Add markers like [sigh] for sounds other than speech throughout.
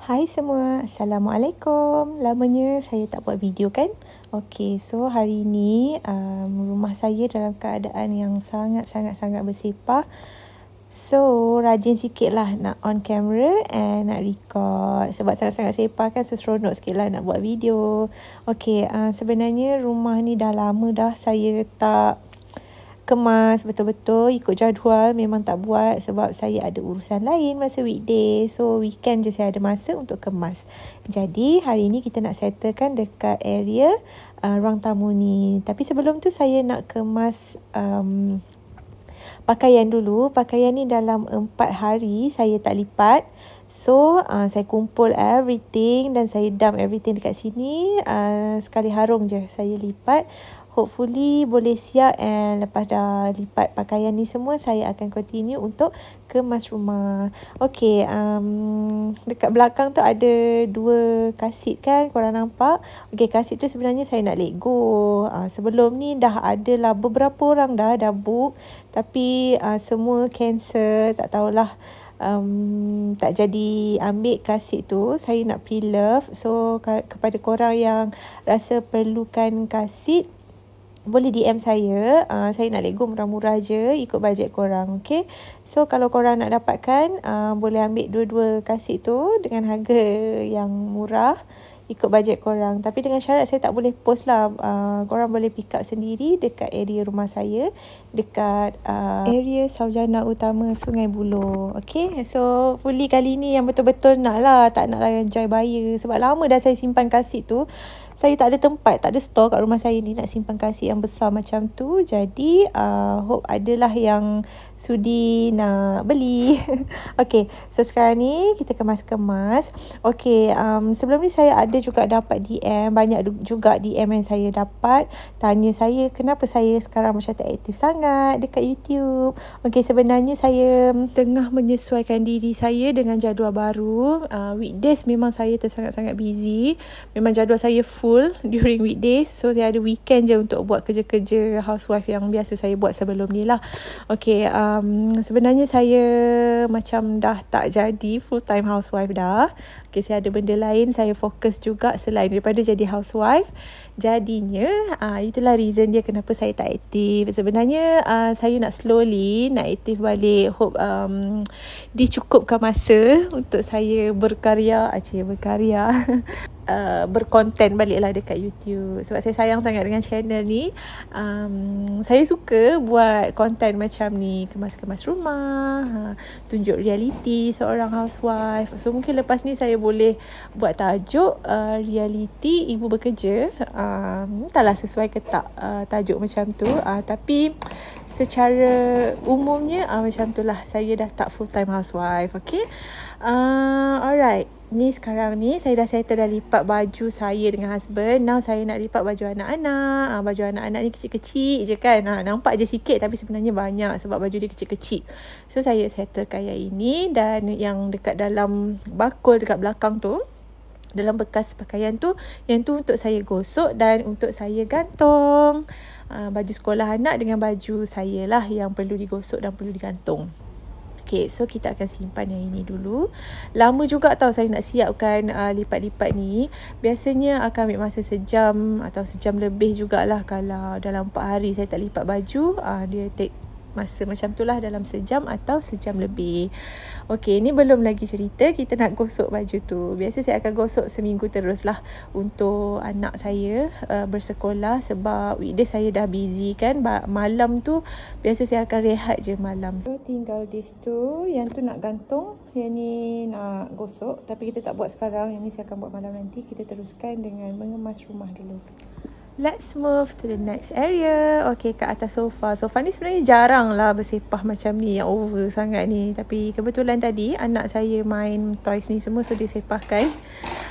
Hai semua, Assalamualaikum. Lamanya saya tak buat video kan? Okay, so hari ni um, rumah saya dalam keadaan yang sangat-sangat-sangat bersepah. So, rajin sikit lah nak on camera and nak record. Sebab sangat-sangat sepah kan, so seronok sikit lah nak buat video. Okay, uh, sebenarnya rumah ni dah lama dah saya tak kemas betul-betul ikut jadual memang tak buat sebab saya ada urusan lain masa weekday so weekend je saya ada masa untuk kemas jadi hari ni kita nak settlekan dekat area uh, ruang tamu ni tapi sebelum tu saya nak kemas um, pakaian dulu pakaian ni dalam 4 hari saya tak lipat So uh, saya kumpul everything dan saya dump everything dekat sini uh, sekali harung je saya lipat hopefully boleh siap dan lepas dah lipat pakaian ni semua saya akan continue untuk kemas rumah. Okay, um, dekat belakang tu ada dua kasit kan korang nampak. Okay, kasit tu sebenarnya saya nak let go. Uh, sebelum ni dah ada lah beberapa orang dah dah book tapi uh, semua cancel tak tahulah. Um, tak jadi ambil kasit tu saya nak pilih love so ka- kepada korang yang rasa perlukan kasit boleh DM saya. Uh, saya nak lego murah-murah je ikut bajet korang. Okay. So kalau korang nak dapatkan uh, boleh ambil dua-dua kasih tu dengan harga yang murah ikut bajet korang. Tapi dengan syarat saya tak boleh post lah. Uh, korang boleh pick up sendiri dekat area rumah saya. Dekat uh, area Saujana Utama Sungai Buloh. Okay. So puli kali ni yang betul-betul nak lah. Tak nak lah yang joy buyer. Sebab lama dah saya simpan kasih tu saya tak ada tempat, tak ada store kat rumah saya ni nak simpan kasih yang besar macam tu. Jadi, uh, hope adalah yang sudi nak beli. [laughs] okay, so sekarang ni kita kemas-kemas. Okay, um, sebelum ni saya ada juga dapat DM, banyak juga DM yang saya dapat. Tanya saya kenapa saya sekarang macam tak aktif sangat dekat YouTube. Okay, sebenarnya saya tengah menyesuaikan diri saya dengan jadual baru. Uh, weekdays memang saya tersangat-sangat busy. Memang jadual saya full school during weekdays. So, saya ada weekend je untuk buat kerja-kerja housewife yang biasa saya buat sebelum ni lah. Okay, um, sebenarnya saya macam dah tak jadi full-time housewife dah. Kasi ada benda lain saya fokus juga selain daripada jadi housewife. Jadinya uh, itulah reason dia kenapa saya tak aktif. Sebenarnya uh, saya nak slowly nak aktif balik. Hope um, dicukupkan masa untuk saya berkarya. Acik berkarya. Uh, [laughs] berkonten baliklah dekat YouTube sebab saya sayang sangat dengan channel ni um, saya suka buat konten macam ni kemas-kemas rumah ha, tunjuk realiti seorang housewife so mungkin lepas ni saya boleh buat tajuk uh, Realiti Ibu Bekerja. Uh, entahlah sesuai ke tak uh, tajuk macam tu. Uh, tapi secara umumnya uh, macam tu lah. saya dah tak full time housewife okay uh, alright ni sekarang ni saya dah settle dah lipat baju saya dengan husband now saya nak lipat baju anak-anak uh, baju anak-anak ni kecil-kecil je kan uh, nampak je sikit tapi sebenarnya banyak sebab baju dia kecil-kecil so saya settlekan yang ini dan yang dekat dalam bakul dekat belakang tu dalam bekas pakaian tu yang tu untuk saya gosok dan untuk saya gantung uh, baju sekolah anak dengan baju saya lah yang perlu digosok dan perlu digantung Okay, so kita akan simpan yang ini dulu. Lama juga tau saya nak siapkan uh, lipat-lipat ni. Biasanya akan ambil masa sejam atau sejam lebih jugalah kalau dalam 4 hari saya tak lipat baju. Uh, dia take masa macam itulah dalam sejam atau sejam lebih. Okey, ini belum lagi cerita kita nak gosok baju tu. Biasa saya akan gosok seminggu teruslah untuk anak saya uh, bersekolah sebab weekday saya dah busy kan. Malam tu biasa saya akan rehat je malam. So, tinggal dish tu, yang tu nak gantung, yang ni nak gosok tapi kita tak buat sekarang. Yang ni saya akan buat malam nanti. Kita teruskan dengan mengemas rumah dulu. Let's move to the next area. Okay, kat atas sofa. Sofa ni sebenarnya jarang lah bersepah macam ni. Yang over sangat ni. Tapi kebetulan tadi anak saya main toys ni semua. So, dia sepahkan.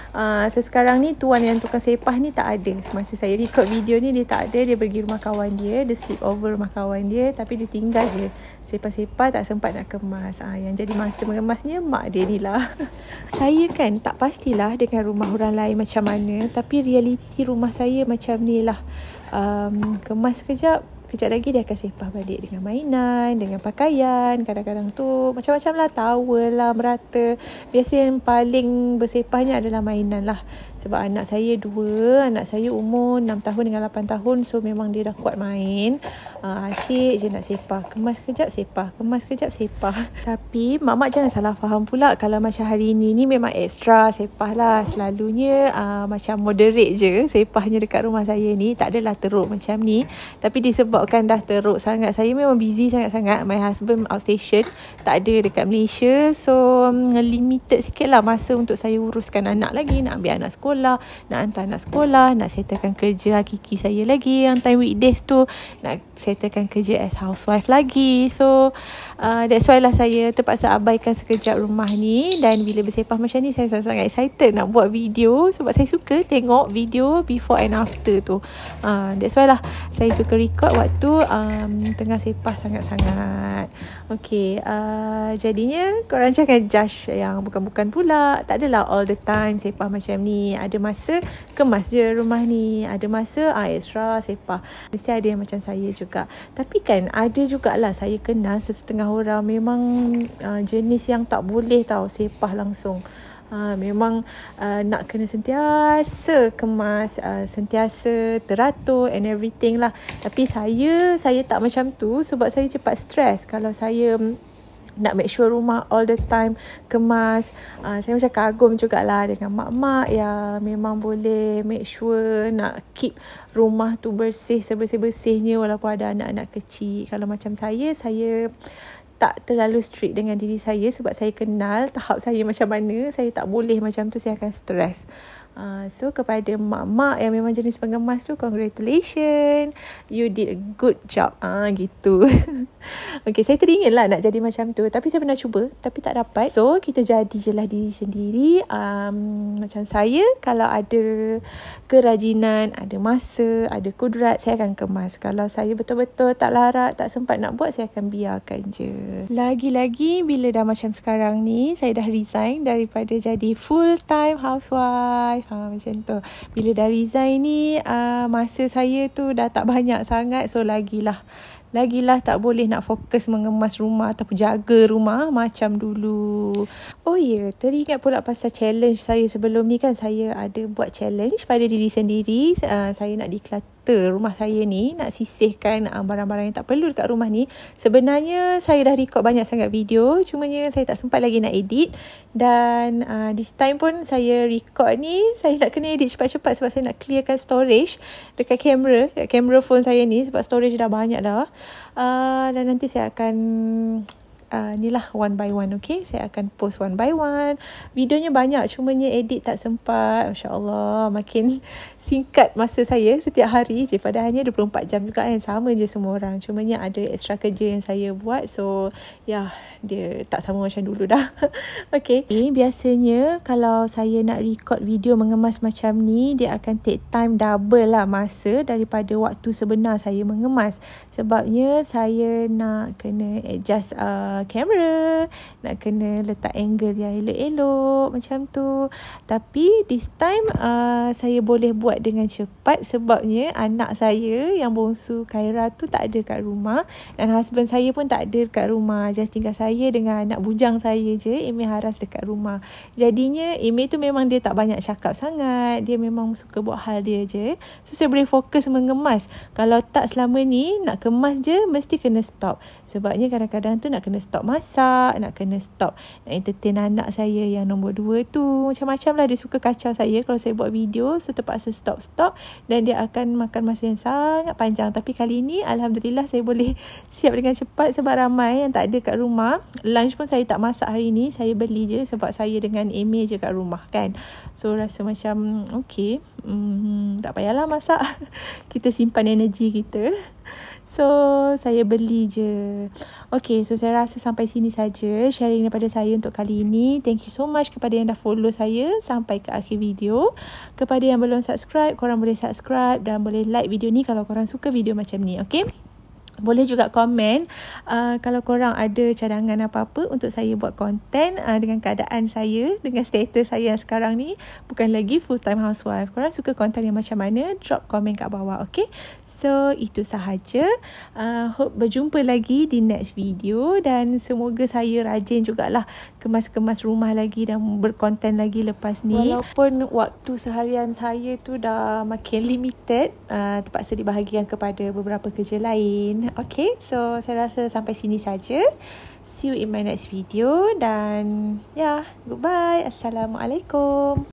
Ah, so sekarang ni tuan yang tukang sepah ni tak ada masa saya record video ni dia tak ada dia pergi rumah kawan dia dia sleep over rumah kawan dia tapi dia tinggal je sepah-sepah tak sempat nak kemas ha, yang jadi masa mengemasnya mak dia ni lah [laughs] saya kan tak pastilah dengan rumah orang lain macam mana tapi realiti rumah saya macam ni lah um, kemas sekejap Kejap lagi dia akan sepah balik dengan mainan, dengan pakaian. Kadang-kadang tu macam-macam lah, towel lah, merata. Biasa yang paling bersepahnya adalah mainan lah sebab anak saya dua anak saya umur 6 tahun dengan 8 tahun so memang dia dah kuat main uh, asyik je nak sepah kemas kejap sepah kemas kejap sepah [laughs] tapi mamak jangan salah faham pula kalau macam hari ini ni memang extra sepah lah selalunya uh, macam moderate je sepahnya dekat rumah saya ni tak adalah teruk macam ni tapi disebabkan dah teruk sangat saya memang busy sangat-sangat my husband outstation tak ada dekat Malaysia so um, limited sikit lah masa untuk saya uruskan anak lagi nak ambil anak sekolah sekolah, nak hantar anak sekolah, nak settlekan kerja kiki saya lagi yang time weekdays tu, nak settlekan kerja as housewife lagi. So uh, that's why lah saya terpaksa abaikan sekejap rumah ni dan bila bersepah macam ni saya sangat-sangat excited nak buat video sebab saya suka tengok video before and after tu. Uh, that's why lah saya suka record waktu um, tengah sepah sangat-sangat. Okay, uh, jadinya korang jangan judge yang bukan-bukan pula. Tak adalah all the time sepah macam ni ada masa kemas je rumah ni ada masa ah extra sepah mesti ada yang macam saya juga tapi kan ada jugalah saya kenal setengah orang memang uh, jenis yang tak boleh tau sepah langsung Uh, memang uh, nak kena sentiasa kemas uh, sentiasa teratur and everything lah tapi saya saya tak macam tu sebab saya cepat stres kalau saya nak make sure rumah all the time kemas. Uh, saya macam kagum juga lah dengan mak-mak yang memang boleh make sure nak keep rumah tu bersih sebersih-bersihnya walaupun ada anak-anak kecil. Kalau macam saya, saya tak terlalu strict dengan diri saya sebab saya kenal tahap saya macam mana. Saya tak boleh macam tu, saya akan stress. Ah, so kepada mak-mak yang memang jenis pengemas tu congratulations you did a good job ah uh, gitu [laughs] Okay, saya teringin lah nak jadi macam tu tapi saya pernah cuba tapi tak dapat so kita jadi je lah diri sendiri um, macam saya kalau ada kerajinan ada masa ada kudrat saya akan kemas kalau saya betul-betul tak larat tak sempat nak buat saya akan biarkan je lagi-lagi bila dah macam sekarang ni saya dah resign daripada jadi full time housewife life ha, Macam tu Bila dah resign ni uh, Masa saya tu dah tak banyak sangat So lagilah Lagilah tak boleh nak fokus mengemas rumah ataupun jaga rumah macam dulu. Oh ya, yeah, teringat pula pasal challenge saya sebelum ni kan. Saya ada buat challenge pada diri sendiri. Uh, saya nak declutter rumah saya ni. Nak sisihkan uh, barang-barang yang tak perlu dekat rumah ni. Sebenarnya saya dah record banyak sangat video. Cuma Cumanya saya tak sempat lagi nak edit. Dan uh, this time pun saya record ni. Saya nak kena edit cepat-cepat sebab saya nak clearkan storage. Dekat kamera. Dekat kamera phone saya ni. Sebab storage dah banyak dah uh, dan nanti saya akan uh, ni lah one by one okay. Saya akan post one by one. Videonya banyak cuma cumanya edit tak sempat. Masya Allah makin [laughs] singkat masa saya setiap hari je. pada hanya 24 jam juga kan. Sama je semua orang. Cuma Cumanya ada extra kerja yang saya buat. So ya yeah, dia tak sama macam dulu dah. [laughs] okay. Eh, biasanya kalau saya nak record video mengemas macam ni. Dia akan take time double lah masa daripada waktu sebenar saya mengemas. Sebabnya saya nak kena adjust uh, kamera nak kena letak angle yang elok-elok macam tu tapi this time uh, saya boleh buat dengan cepat sebabnya anak saya yang bongsu Kaira tu tak ada kat rumah dan husband saya pun tak ada kat rumah just tinggal saya dengan anak bujang saya je Amy Haras dekat rumah jadinya Amy tu memang dia tak banyak cakap sangat dia memang suka buat hal dia je so saya boleh fokus mengemas kalau tak selama ni nak kemas je mesti kena stop sebabnya kadang-kadang tu nak kena stop masak, nak kena stop nak entertain anak saya yang nombor dua tu. Macam-macam lah dia suka kacau saya kalau saya buat video. So terpaksa stop-stop dan dia akan makan masa yang sangat panjang. Tapi kali ni Alhamdulillah saya boleh [laughs] siap dengan cepat sebab ramai yang tak ada kat rumah. Lunch pun saya tak masak hari ni. Saya beli je sebab saya dengan Amy je kat rumah kan. So rasa macam okay. Hmm, tak payahlah masak. [laughs] Kita simpan energi kita. So, saya beli je. Okay, so saya rasa sampai sini saja sharing daripada saya untuk kali ini. Thank you so much kepada yang dah follow saya sampai ke akhir video. Kepada yang belum subscribe, korang boleh subscribe dan boleh like video ni kalau korang suka video macam ni. Okay? boleh juga komen uh, kalau korang ada cadangan apa-apa untuk saya buat konten uh, dengan keadaan saya, dengan status saya yang sekarang ni. Bukan lagi full time housewife. Korang suka konten yang macam mana, drop komen kat bawah, okay? So, itu sahaja. Uh, hope berjumpa lagi di next video dan semoga saya rajin jugalah kemas-kemas rumah lagi dan berkonten lagi lepas ni. Walaupun waktu seharian saya tu dah makin limited, uh, terpaksa dibahagikan kepada beberapa kerja lain. Okay, so saya rasa sampai sini saja. See you in my next video dan yeah, goodbye. Assalamualaikum.